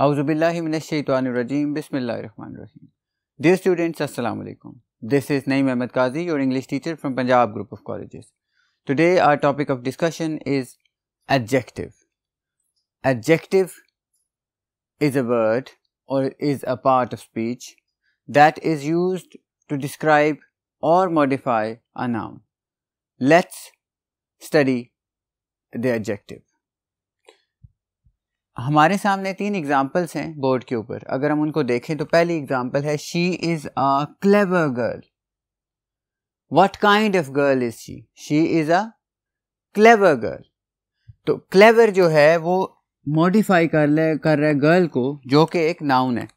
आउज़बिल्लिमिनशैतरजीम बिसमीम Dear students, Assalamu alaikum. This is Naeem Ahmed Qazi, your English teacher from Punjab Group of Colleges. Today our topic of discussion is adjective. Adjective is a word or is a part of speech that is used to describe or modify a noun. Let's study the adjective. हमारे सामने तीन examples हैं board के ऊपर अगर हम उनको देखें तो पहली एग्जाम्पल है she is a clever girl what kind of girl is she she is a clever girl तो क्लेवर जो है वो मॉडिफाई कर ले कर रहे गर्ल को जो कि एक नाउन है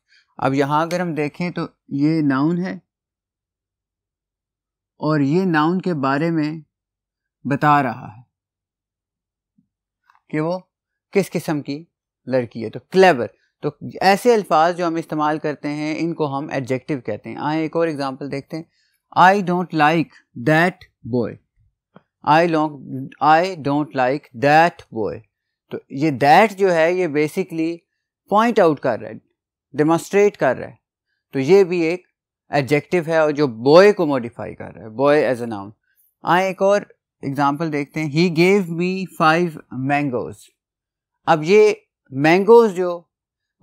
अब यहाँ अगर हम देखें तो ये नाउन है और ये नाउन के बारे में बता रहा है कि वो किस किस्म की लड़की है तो क्लेवर तो ऐसे अल्फाज जो हम इस्तेमाल करते हैं इनको हम एडजेक्टिव कहते हैं आए एक और एग्जांपल देखते हैं I don't like that boy I long I don't like that boy तो ये दैट जो है ये बेसिकली पॉइंट आउट कर रहा है डेमोस्ट्रेट कर रहा है तो ये भी एक एडजेक्टिव है और जो बॉय को मॉडिफाई कर रहा है बॉय एज अ नाउन आए एक और एग्जाम्पल देखते हैं he gave me five mangoes अब ये मैंगोज जो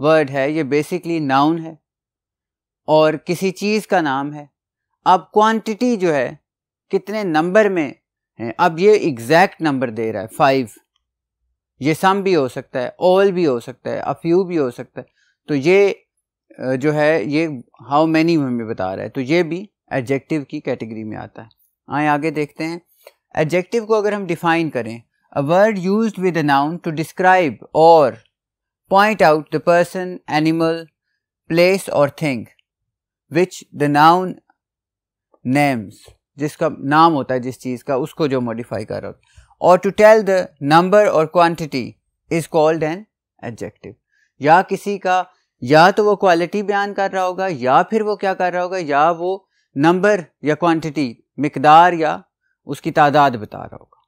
वर्ड है ये बेसिकली नाउन है और किसी चीज़ का नाम है अब क्वांटिटी जो है कितने नंबर में है अब ये एग्जैक्ट नंबर दे रहा है फाइव ये सम भी हो सकता है ऑल भी हो सकता है अफ्यू भी हो सकता है तो ये जो है ये हाउ मैनी हमें बता रहा है तो ये भी एडजेक्टिव की कैटेगरी में आता है आए आगे देखते हैं एडजेक्टिव को अगर हम डिफाइन करें a word use with a noun to describe or point out the person, animal, place or thing which the noun names जिसका नाम होता है जिस चीज़ का उसको जो मॉडिफाई कर रहा हो और to tell the number or quantity is called an adjective या किसी का या तो वो क्वालिटी बयान कर रहा होगा या फिर वो क्या कर रहा होगा या वो नंबर या क्वान्टिटी मकदार या उसकी तादाद बता रहा होगा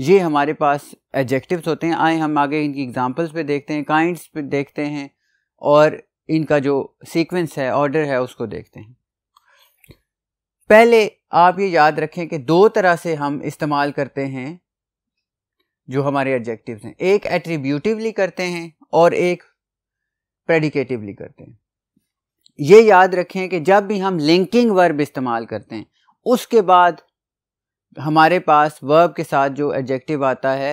ये हमारे पास एडजेक्टिव्स होते हैं आए हम आगे इनकी एग्जांपल्स पे देखते हैं काइंड्स पे देखते हैं और इनका जो सीक्वेंस है ऑर्डर है उसको देखते हैं पहले आप ये याद रखें कि दो तरह से हम इस्तेमाल करते हैं जो हमारे एडजेक्टिव्स हैं एक एट्रीब्यूटिवली करते हैं और एक प्रेडिकेटिवली करते हैं ये याद रखें कि जब भी हम लिंकिंग वर्ब इस्तेमाल करते हैं उसके बाद हमारे पास वर्ब के साथ जो एडजेक्टिव आता है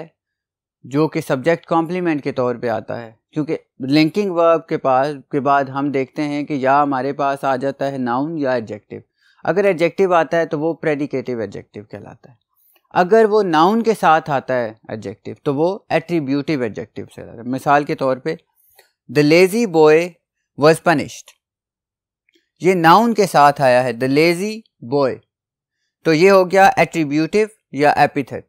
जो कि सब्जेक्ट कॉम्प्लीमेंट के तौर पे आता है क्योंकि लिंकिंग वर्ब के पास के बाद हम देखते हैं कि या हमारे पास आ जाता है नाउन या एडजेक्टिव अगर एडजेक्टिव आता है तो वो प्रेडिकेटिव एडजेक्टिव कहलाता है अगर वो नाउन के साथ आता है एडजेक्टिव तो वो एट्रीब्यूटिव एडजेक्टिव से है मिसाल के तौर पे the lazy boy was punished ये नाउन के साथ आया है द लेज़ी बॉय तो ये हो गया एट्रीब्यूटिव या एपिथेट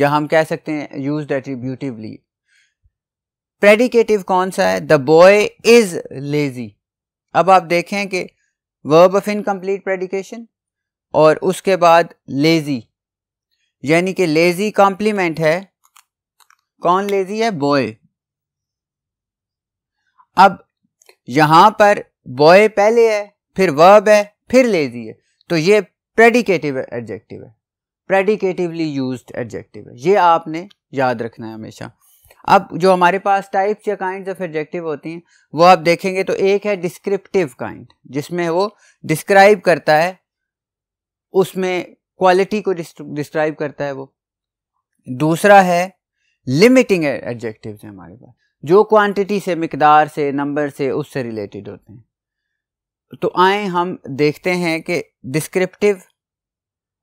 या हम कह सकते हैं यूज एट्रीब्यूटिवली प्रेडिकेटिव कौन सा है द बॉय इज लेजी अब आप देखें कि वर्ब ऑफ इनकम्प्लीट प्रेडिकेशन और उसके बाद लेजी यानी कि लेजी कॉम्प्लीमेंट है कौन लेजी है बॉय अब यहां पर बॉय पहले है फिर वर्ब है फिर लेजी है तो ये प्रेडिकेटिव एडजेक्टिव है प्रेडिकेटिवली यूज एडजेक्टिव है ये आपने याद रखना है हमेशा अब जो हमारे पास टाइप्स या काइंड ऑफ एडजेक्टिव होती हैं वो आप देखेंगे तो एक है डिस्क्रिप्टिव काइंड जिसमें वो डिस्क्राइब करता है उसमें क्वालिटी को डिस्क्राइब करता है वो दूसरा है लिमिटिंग एडजेक्टिव है हमारे पास जो क्वांटिटी से मकदार से नंबर से उससे रिलेटेड होते हैं तो आए हम देखते हैं कि डिस्क्रिप्टिव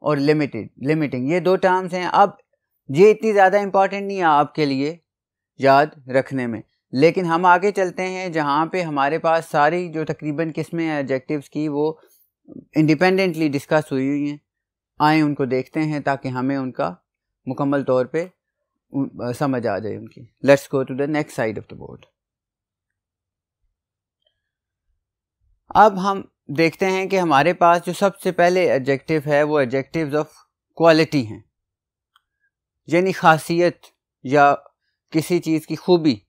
और लिमिटेड लिमिटिंग ये दो टर्म्स हैं अब ये इतनी ज़्यादा इम्पॉर्टेंट नहीं है आपके लिए याद रखने में लेकिन हम आगे चलते हैं जहाँ पे हमारे पास सारी जो तकरीबन किस्में एडजेक्टिव्स की वो इंडिपेंडेंटली डिस्कस हुई हुई हैं आए उनको देखते हैं ताकि हमें उनका मुकम्मल तौर पे समझ आ जाए उनकी let's go to the next side of the board अब हम देखते हैं कि हमारे पास जो सबसे पहले एडजेक्टिव है वो एडजेक्टिव्स ऑफ क्वालिटी हैं यानी खासियत या किसी चीज़ की खूबी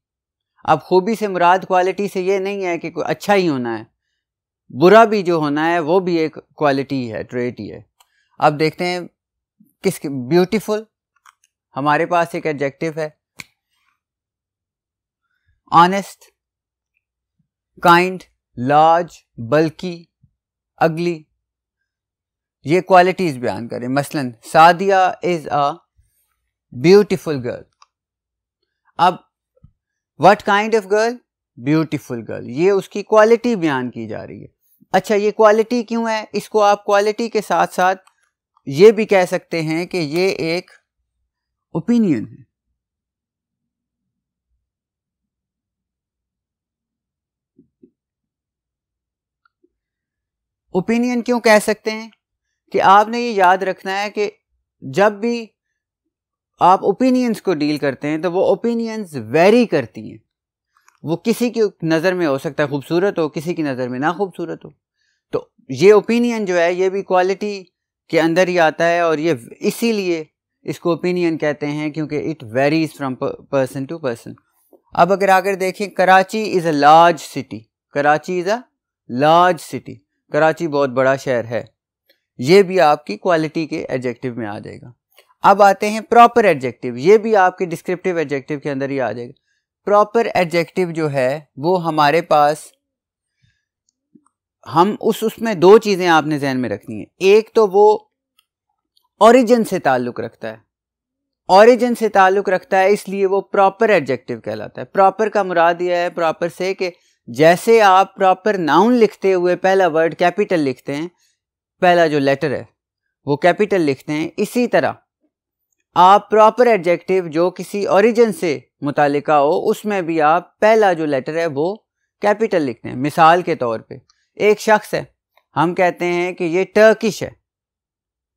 अब खूबी से मुराद क्वालिटी से ये नहीं है कि कोई अच्छा ही होना है बुरा भी जो होना है वो भी एक क्वालिटी है ट्रेट ही है अब देखते हैं किस ब्यूटीफुल हमारे पास एक एडजेक्टिव है ऑनेस्ट काइंड लार्ज बल्कि अगली ये क्वालिटीज़ बयान करें मसलन Sadia is a beautiful girl अब what kind of girl beautiful girl ये उसकी क्वालिटी बयान की जा रही है अच्छा ये क्वालिटी क्यों है इसको आप क्वालिटी के साथ साथ ये भी कह सकते हैं कि ये एक ओपिनियन है ओपिनियन क्यों कह सकते हैं कि आपने ये याद रखना है कि जब भी आप ओपिनियंस को डील करते हैं तो वो ओपिनियंस वेरी करती हैं वो किसी की नज़र में हो सकता है खूबसूरत हो किसी की नज़र में ना खूबसूरत हो तो ये ओपिनियन जो है ये भी क्वालिटी के अंदर ही आता है और ये इसीलिए इसको ओपिनियन कहते हैं क्योंकि it varies from person to person अब अगर आकर देखें Karachi is a large city Karachi is a large city Karachi बहुत बड़ा शहर है ये भी आपकी क्वालिटी के एडजेक्टिव में आ जाएगा अब आते हैं प्रॉपर एडजेक्टिव ये भी आपके डिस्क्रिप्टिव एडजेक्टिव के अंदर ही आ जाएगा प्रॉपर एडजेक्टिव जो है वो हमारे पास हम उस उसमें दो चीज़ें आपने जहन में रखनी है एक तो वो ओरिजिन से ताल्लुक़ रखता है ओरिजिन से ताल्लुक़ रखता है इसलिए वो प्रॉपर एडजेक्टिव कहलाता है प्रॉपर का मुराद यह है प्रॉपर से कि जैसे आप प्रॉपर नाउन लिखते हुए पहला वर्ड कैपिटल लिखते हैं पहला जो लेटर है वो कैपिटल लिखते हैं इसी तरह आप प्रॉपर एडजेक्टिव जो किसी ओरिजिन से मुतलका हो उसमें भी आप पहला जो लेटर है वो कैपिटल लिखते हैं मिसाल के तौर पे एक शख्स है हम कहते हैं कि ये टर्किश है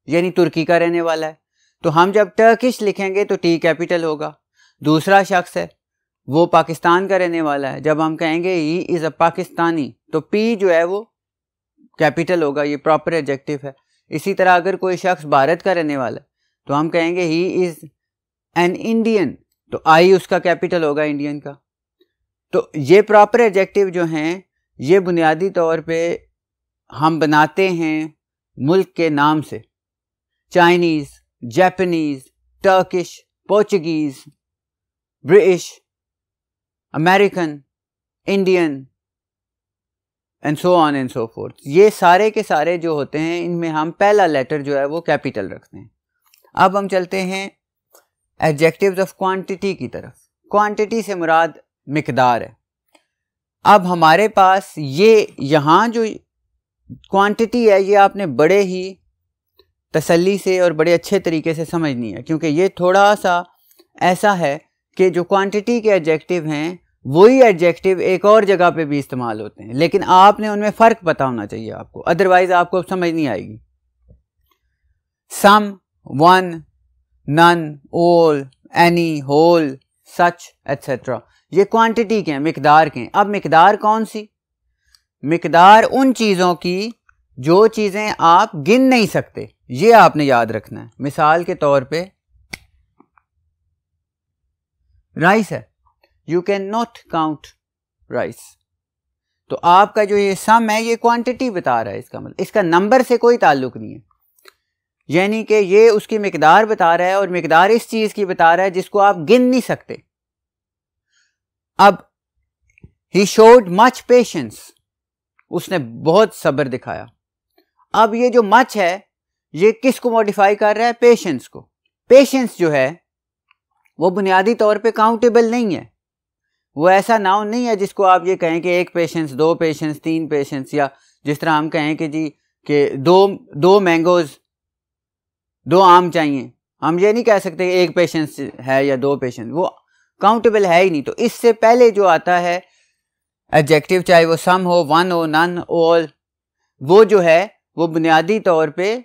यानी तुर्की का रहने वाला है तो हम जब टर्किश लिखेंगे तो टी कैपिटल होगा दूसरा शख्स है वो पाकिस्तान का रहने वाला है जब हम कहेंगे ही इज़ अ पाकिस्तानी तो पी जो है वो कैपिटल होगा ये प्रॉपर एडजेक्टिव है इसी तरह अगर कोई शख्स भारत का रहने वाला है तो हम कहेंगे ही इज़ एन इंडियन तो आई उसका कैपिटल होगा इंडियन का तो ये प्रॉपर एडजेक्टिव जो हैं ये बुनियादी तौर पे हम बनाते हैं मुल्क के नाम से Chinese Japanese Turkish Portuguese British American Indian and so on and so forth ये सारे के सारे जो होते हैं इनमें हम पहला लेटर जो है वो कैपिटल रखते हैं अब हम चलते हैं एडजेक्टिव्स ऑफ क्वांटिटी की तरफ क्वांटिटी से मुराद मकदार है अब हमारे पास ये यहाँ जो क्वांटिटी है ये आपने बड़े ही तसल्ली से और बड़े अच्छे तरीके से समझनी है क्योंकि ये थोड़ा सा ऐसा है के जो क्वांटिटी के एडजेक्टिव हैं वही एडजेक्टिव एक और जगह पे भी इस्तेमाल होते हैं लेकिन आपने उनमें फ़र्क पता होना चाहिए आपको अदरवाइज आपको समझ नहीं आएगी some one none all any whole such etcetera ये क्वांटिटी के हैं मकदार के हैं अब मकदार कौन सी मकदार उन चीज़ों की जो चीज़ें आप गिन नहीं सकते ये आपने याद रखना है मिसाल के तौर पे राइस है you can not count rice तो आपका जो ये सम है ये क्वांटिटी बता रहा है इसका मतलब इसका नंबर से कोई ताल्लुक नहीं है यानी कि ये उसकी मकदार बता रहा है और मकदार इस चीज़ की बता रहा है जिसको आप गिन नहीं सकते अब ही शोड मच पेशेंस उसने बहुत सब्र दिखाया अब ये जो मच है ये किस को मॉडिफाई कर रहा है पेशेंस को पेशेंस जो है वो बुनियादी तौर पे काउंटेबल नहीं है वो ऐसा नाउन नहीं है जिसको आप ये कहें कि एक पेशेंट्स दो पेशेंट्स तीन पेशेंट्स या जिस तरह हम कहें कि जी के दो दो मैंगोज दो आम चाहिए हम ये नहीं कह सकते एक पेशेंट्स है या दो पेशेंट वो काउंटेबल है ही नहीं तो इससे पहले जो आता है एडजेक्टिव चाहे वो सम हो वन हो नन ऑल वो जो है वो बुनियादी तौर पे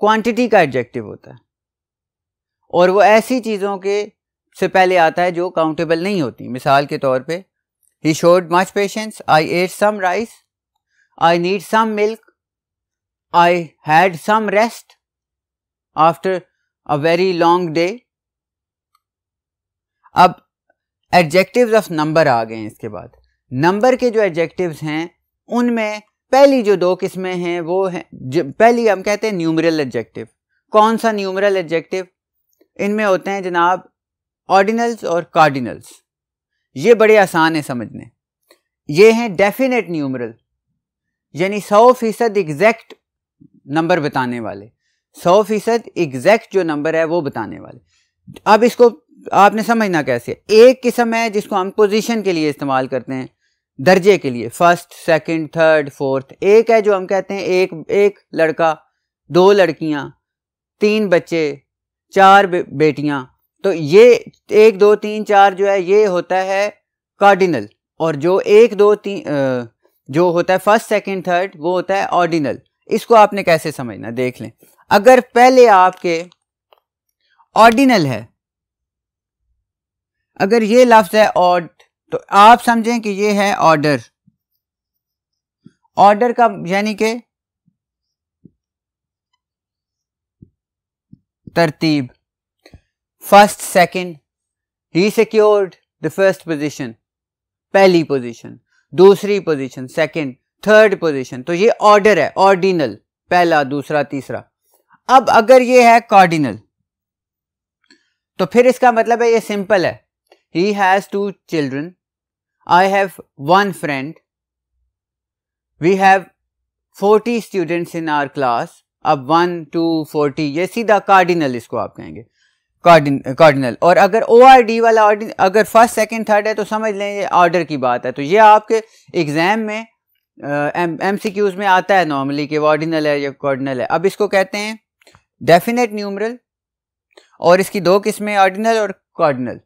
क्वांटिटी का एडजेक्टिव होता है और वो ऐसी चीज़ों के से पहले आता है जो काउंटेबल नहीं होती मिसाल के तौर पे he showed much patience I ate some rice I need some milk I had some rest after a very long day अब एडजेक्टिव्स ऑफ नंबर आ गए हैं इसके बाद नंबर के जो एडजेक्टिव्स हैं उनमें पहली जो दो किस्में हैं वो हैं पहली हम कहते हैं न्यूमरल एडजेक्टिव कौन सा न्यूमरल एडजेक्टिव इनमें होते हैं जनाब ऑर्डिनल्स और कार्डिनल्स ये बड़े आसान है समझने ये हैं डेफिनेट न्यूमरल यानी सौ फीसद एग्जैक्ट नंबर बताने वाले सौ फीसद एग्जैक्ट जो नंबर है वो बताने वाले अब इसको आपने समझना कैसे एक किस्म है जिसको हम पोजीशन के लिए इस्तेमाल करते हैं दर्जे के लिए फर्स्ट सेकंड थर्ड फोर्थ एक है जो हम कहते हैं एक एक लड़का दो लड़कियां तीन बच्चे चार बेटियां तो ये एक दो तीन चार जो है ये होता है कार्डिनल और जो एक दो तीन जो होता है फर्स्ट सेकंड थर्ड वो होता है ऑर्डिनल इसको आपने कैसे समझना देख लें अगर पहले आपके ऑर्डिनल है अगर ये लफ्ज है ऑर्ड तो आप समझें कि ये है ऑर्डर ऑर्डर का यानी कि तरतीब first second he secured the first position पहली पोजिशन दूसरी पोजिशन सेकेंड थर्ड पोजिशन तो ये ऑर्डर है ऑर्डिनल पहला दूसरा तीसरा अब अगर ये है कॉर्डिनल तो फिर इसका मतलब है ये सिंपल है he has two children I have one friend we have forty students in our class अब वन टू फोर्टी ये सीधा कार्डिनल इसको आप कहेंगे कार्डिनल और अगर ओ आर डी वाला अगर फर्स्ट सेकंड थर्ड है तो समझ लें ये ऑर्डर की बात है तो ये आपके एग्ज़ाम में एम सी क्यूज़ में आता है नॉर्मली कि ऑर्डिनल है या कॉर्डिनल है अब इसको कहते हैं डेफिनेट न्यूमरल और इसकी दो किस्में ऑर्डिनल और कॉर्डिनल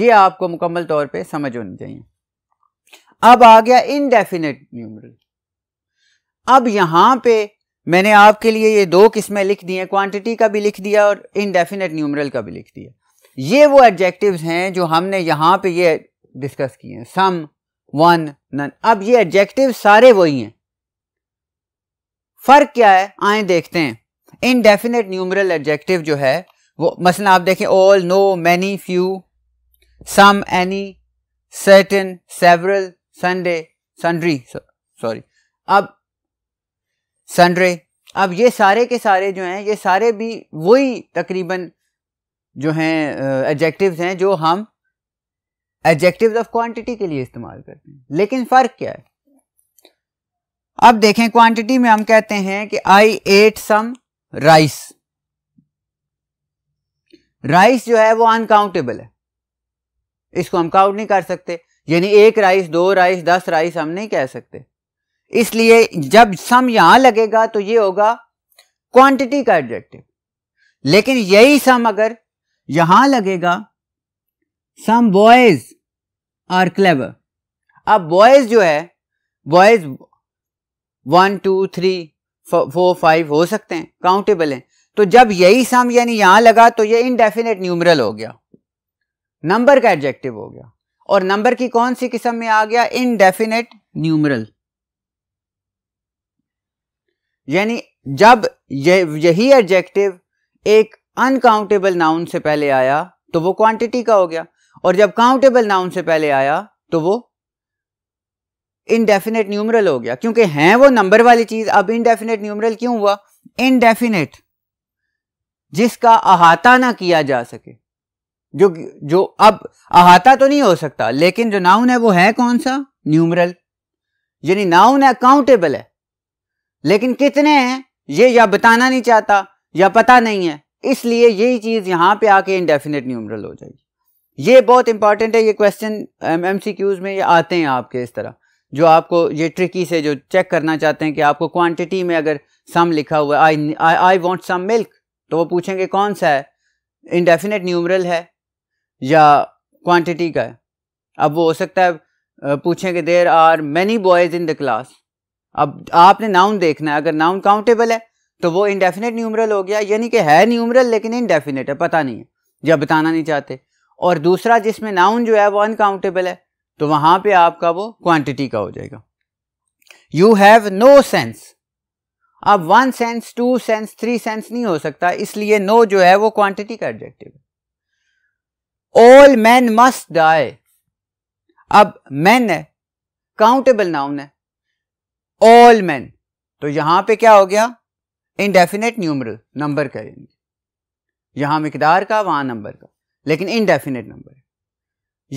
ये आपको मुकम्मल तौर पर समझ होनी चाहिए अब आ गया इनडेफिनेट न्यूमरल अब यहां पे मैंने आपके लिए ये दो किस्में लिख दी हैं क्वांटिटी का भी लिख दिया और इनडेफिनेट न्यूमरल का भी लिख दिया ये वो एडजेक्टिव्स हैं जो हमने यहाँ पे ये डिस्कस किए हैं सम वन नन अब ये एडजेक्टिव सारे वही हैं फर्क क्या है आए देखते हैं इनडेफिनेट न्यूमरल एडजेक्टिव जो है वो मसल आप देखें all no many few some any certain several Sunday sundry sorry अब सनरे अब ये सारे के सारे जो हैं ये सारे भी वही तकरीबन जो हैं एडजेक्टिव्स हैं जो हम एडजेक्टिव ऑफ क्वांटिटी के लिए इस्तेमाल करते हैं लेकिन फ़र्क क्या है अब देखें क्वांटिटी में हम कहते हैं कि I ate some rice rice जो है वो अनकाउंटेबल है इसको हम काउंट नहीं कर सकते यानी एक राइस दो राइस दस राइस हम नहीं कह सकते इसलिए जब सम यहां लगेगा तो ये होगा क्वांटिटी का एडजेक्टिव लेकिन यही सम अगर यहां लगेगा सम बॉयज आर क्लेवर अब बॉयज जो है boys one two three four five हो सकते हैं काउंटेबल हैं तो जब यही सम यानी यहां लगा तो ये इनडेफिनेट न्यूमरल हो गया नंबर का एडजेक्टिव हो गया और नंबर की कौन सी किस्म में आ गया इनडेफिनेट न्यूमरल यानी जब यही एडजेक्टिव एक अनकाउंटेबल नाउन से पहले आया तो वो क्वांटिटी का हो गया और जब काउंटेबल नाउन से पहले आया तो वो इनडेफिनेट न्यूमरल हो गया क्योंकि हैं वो नंबर वाली चीज अब इनडेफिनेट न्यूमरल क्यों हुआ इनडेफिनेट जिसका अहाता ना किया जा सके जो जो अब अहाता तो नहीं हो सकता लेकिन जो नाउन है वो है कौन सा न्यूमरल यानी नाउन है काउंटेबल है लेकिन कितने हैं ये या बताना नहीं चाहता या पता नहीं है इसलिए यही चीज़ यहाँ पे आके इंडेफिनेट न्यूमरल हो जाएगी ये बहुत इंपॉर्टेंट है ये क्वेश्चन एम में ये आते हैं आपके इस तरह जो आपको ये ट्रिकी से जो चेक करना चाहते हैं कि आपको क्वांटिटी में अगर सम लिखा हुआ आई आई वॉन्ट सम मिल्क तो वो पूछेंगे कौन सा है इनडेफिनेट न्यूमरल है या क्वांटिटी का है अब वो हो सकता है पूछेंगे there are many boys in the class अब आपने नाउन देखना है अगर नाउन काउंटेबल है तो वो इंडेफिनेट न्यूमरल हो गया यानी कि है न्यूमरल लेकिन इनडेफिनेट है पता नहीं है जब बताना नहीं चाहते और दूसरा जिसमें नाउन जो है वो अनकाउंटेबल है तो वहां पे आपका वो क्वांटिटी का हो जाएगा यू हैव नो सेंस अब one sense two sense three sense नहीं हो सकता इसलिए नो no जो है वो क्वांटिटी का एडजेक्टिव है ऑल मैन मस्ट डाई अब मैन है काउंटेबल नाउन है ऑल मैन तो यहां पे क्या हो गया इनडेफिनेट न्यूमरल नंबर करेंगे यहां मकदार का वहां नंबर का लेकिन इनडेफिनेट नंबर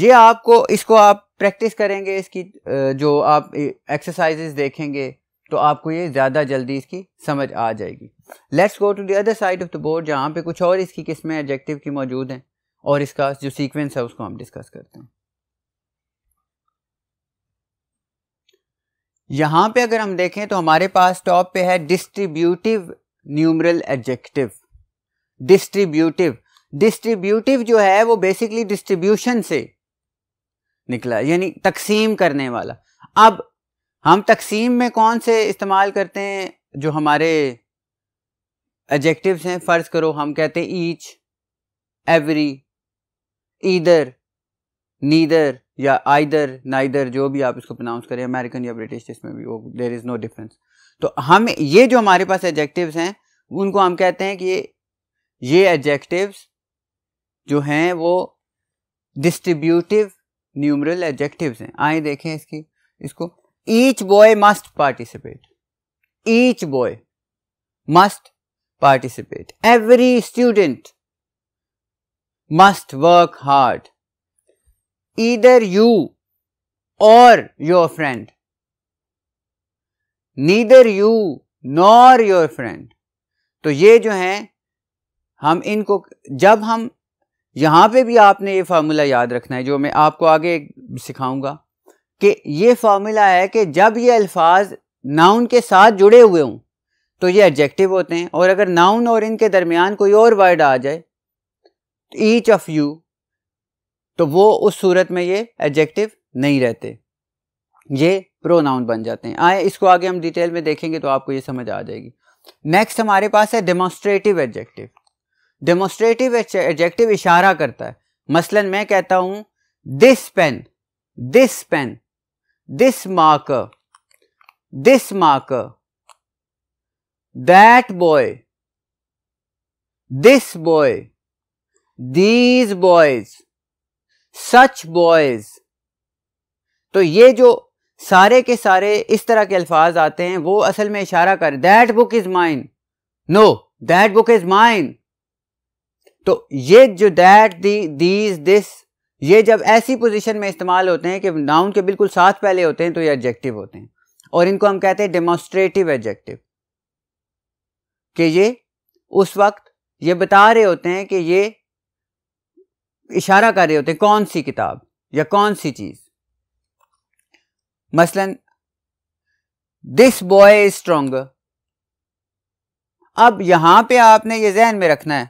ये आपको इसको आप प्रैक्टिस करेंगे इसकी जो आप एक्सरसाइजेस देखेंगे तो आपको ये ज़्यादा जल्दी इसकी समझ आ जाएगी let's go to the other side of the board जहाँ पे कुछ और इसकी किस्में एडजेक्टिव की मौजूद हैं और इसका जो सीक्वेंस है उसको हम डिस्कस करते हैं यहाँ पे अगर हम देखें तो हमारे पास टॉप पे है distributive numeral adjective distributive distributive जो है वो बेसिकली डिस्ट्रीब्यूशन से निकला यानी तकसीम करने वाला अब हम तकसीम में कौन से इस्तेमाल करते हैं जो हमारे एडजेक्टिव्स हैं फ़र्ज़ करो हम कहते हैं ईच एवरी ईदर नीदर या आइदर नाइदर जो भी आप इसको प्रोनाउंस करें अमेरिकन या ब्रिटिश इसमें भी वो देर इज़ नो डिफरेंस तो हम ये जो हमारे पास एडजेक्टिव्स हैं उनको हम कहते हैं कि ये ये एडजेक्टिव्स जो हैं वो डिस्ट्रीब्यूटिव न्यूमरल एडजेक्टिव्स हैं आए देखें इसकी इसको each boy must participate each boy must participate every student must work hard either you or your friend. Neither you nor your friend. तो ये जो हैं हम इनको जब हम यहां पे भी आपने ये फार्मूला याद रखना है जो मैं आपको आगे सिखाऊंगा कि ये फार्मूला है कि जब ये अल्फाज नाउन के साथ जुड़े हुए हों तो ये एडजेक्टिव होते हैं और अगर नाउन और इनके दरमियान कोई और वर्ड आ जाए ईच ऑफ यू तो वो उस सूरत में ये एडजेक्टिव नहीं रहते ये प्रोनाउन बन जाते हैं आए इसको आगे हम डिटेल में देखेंगे तो आपको ये समझ आ जाएगी नेक्स्ट हमारे पास है डेमोस्ट्रेटिव एडजेक्टिव डेमोस्ट्रेटिव एडजेक्टिव इशारा करता है मसलन मैं कहता हूं this pen this pen this mark this mark that boy this boy these boys such boys तो ये जो सारे के सारे इस तरह के अल्फाज आते हैं वो असल में इशारा कर that book is mine no that book is mine तो ये जो दैट दी दीज दिस ये जब ऐसी पोजीशन में इस्तेमाल होते हैं कि नाउन के बिल्कुल साथ पहले होते हैं तो ये एडजेक्टिव होते हैं और इनको हम कहते हैं डेमोस्ट्रेटिव एडजेक्टिव कि ये उस वक्त ये बता रहे होते हैं कि ये इशारा कर रहे होते हैं कौन सी किताब या कौन सी चीज मसलन दिस बॉय इज स्ट्रोंगर अब यहां पे आपने ये जहन में रखना है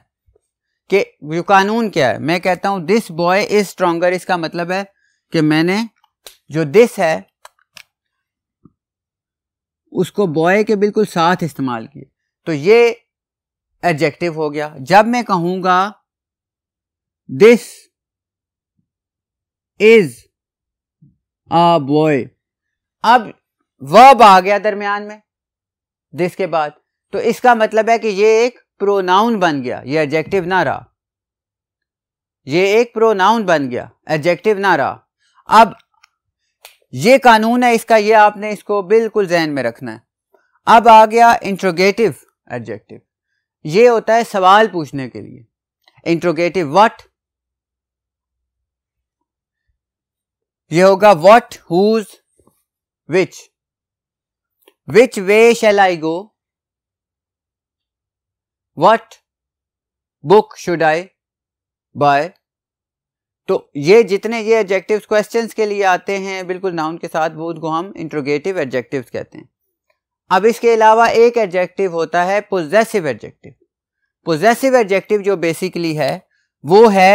कि कानून क्या है मैं कहता हूं दिस बॉय इज स्ट्रोंगर इसका मतलब है कि मैंने जो दिस है उसको बॉय के बिल्कुल साथ इस्तेमाल किया तो ये एडजेक्टिव हो गया जब मैं कहूंगा दिस इज अ बॉय अब वर्ब आ गया दरमियान में दिस के बाद तो इसका मतलब है कि ये एक प्रोनाउन बन गया ये एडजेक्टिव ना रहा ये एक प्रोनाउन बन गया एडजेक्टिव ना रहा अब ये कानून है इसका ये आपने इसको बिल्कुल जहन में रखना है अब आ गया इंट्रोगेटिव एडजेक्टिव ये होता है सवाल पूछने के लिए इंट्रोगेटिव व्हाट ये होगा what whose which which way shall I go what book should I buy तो ये जितने ये एडजेक्टिव क्वेश्चन के लिए आते हैं बिल्कुल नाउन के साथ वो को हम इंट्रोगेटिव एडजेक्टिव कहते हैं अब इसके अलावा एक एडजेक्टिव होता है पोजेसिव एडजेक्टिव पोजेसिव एडजेक्टिव जो बेसिकली है वो है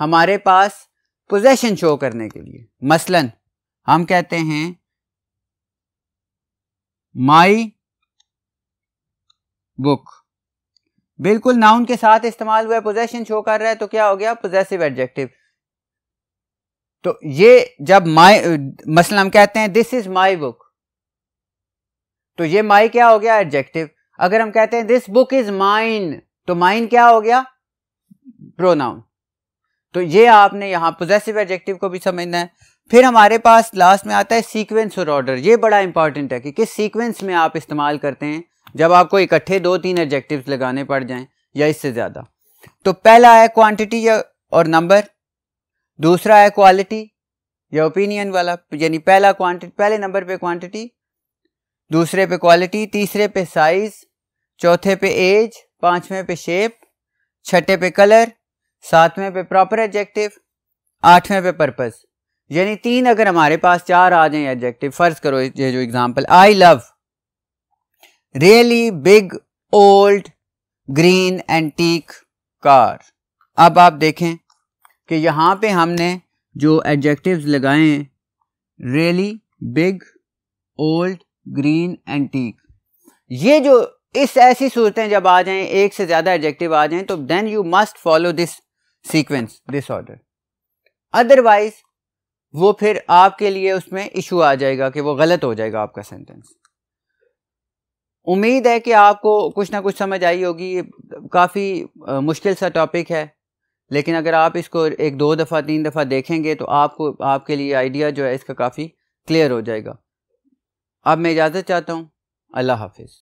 हमारे पास पोजेशन शो करने के लिए मसलन हम कहते हैं माई बुक बिल्कुल नाउन के साथ इस्तेमाल हुआ पोजेशन शो कर रहा है तो क्या हो गया पोजेसिव एडजेक्टिव तो ये जब माई मसलन हम कहते हैं दिस इज माई बुक तो ये माई क्या हो गया एडजेक्टिव अगर हम कहते हैं दिस बुक इज माइन तो माइन क्या हो गया प्रोनाउन तो ये आपने यहाँ पोजेसिव एडजेक्टिव को भी समझना है फिर हमारे पास लास्ट में आता है सीक्वेंस और ऑर्डर ये बड़ा इंपॉर्टेंट है कि किस सीक्वेंस में आप इस्तेमाल करते हैं जब आपको इकट्ठे दो तीन एडजेक्टिव्स लगाने पड़ जाएं या इससे ज़्यादा तो पहला है क्वांटिटी या और नंबर दूसरा है क्वालिटी या ओपिनियन वाला यानी पहला क्वान्टिटी पहले नंबर पर क्वान्टिटी दूसरे पे क्वालिटी तीसरे पे साइज चौथे पे एज पांचवें पे शेप छठे पे कलर सातवें पे प्रॉपर एडजेक्टिव आठवें पे पर्पज यानी तीन अगर हमारे पास चार आ जाए एडजेक्टिव फर्ज करो ये जो example I love really big old green antique car अब आप देखें कि यहां पे हमने जो एडजेक्टिव्स लगाए हैं really big old green antique ये जो इस ऐसी सूरतें जब आ जाएं एक से ज़्यादा एडजेक्टिव आ जाएं तो then you must follow this sequence disorder otherwise वो फिर आपके लिए उसमें इशू आ जाएगा कि वो गलत हो जाएगा आपका सेंटेंस उम्मीद है कि आपको कुछ ना कुछ समझ आई होगी काफ़ी मुश्किल सा टॉपिक है लेकिन अगर आप इसको एक दो दफ़ा तीन दफ़ा देखेंगे तो आपको आपके लिए आइडिया जो है इसका काफ़ी क्लियर हो जाएगा अब मैं इजाज़त चाहता हूँ अल्लाह हाफिज़